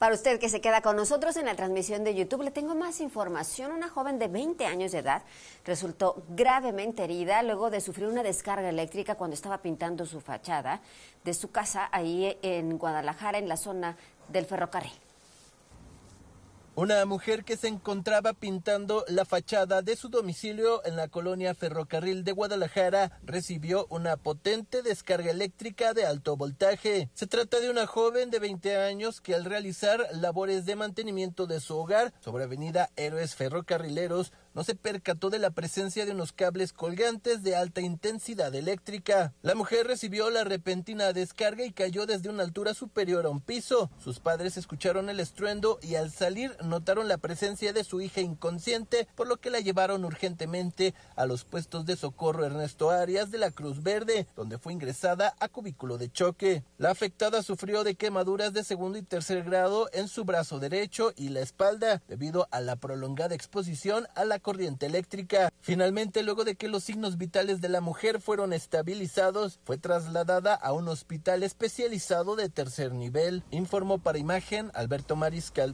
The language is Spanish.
Para usted que se queda con nosotros en la transmisión de YouTube, le tengo más información. Una joven de 20 años de edad resultó gravemente herida luego de sufrir una descarga eléctrica cuando estaba pintando su fachada de su casa ahí en Guadalajara, en la zona del ferrocarril. Una mujer que se encontraba pintando la fachada de su domicilio en la colonia Ferrocarril de Guadalajara recibió una potente descarga eléctrica de alto voltaje. Se trata de una joven de 20 años que al realizar labores de mantenimiento de su hogar sobre Avenida Héroes Ferrocarrileros no se percató de la presencia de unos cables colgantes de alta intensidad eléctrica. La mujer recibió la repentina descarga y cayó desde una altura superior a un piso. Sus padres escucharon el estruendo y al salir notaron la presencia de su hija inconsciente, por lo que la llevaron urgentemente a los puestos de socorro Ernesto Arias de la Cruz Verde, donde fue ingresada a cubículo de choque. La afectada sufrió de quemaduras de segundo y tercer grado en su brazo derecho y la espalda, debido a la prolongada exposición a la corriente eléctrica. Finalmente, luego de que los signos vitales de la mujer fueron estabilizados, fue trasladada a un hospital especializado de tercer nivel, informó para imagen Alberto Mariscal.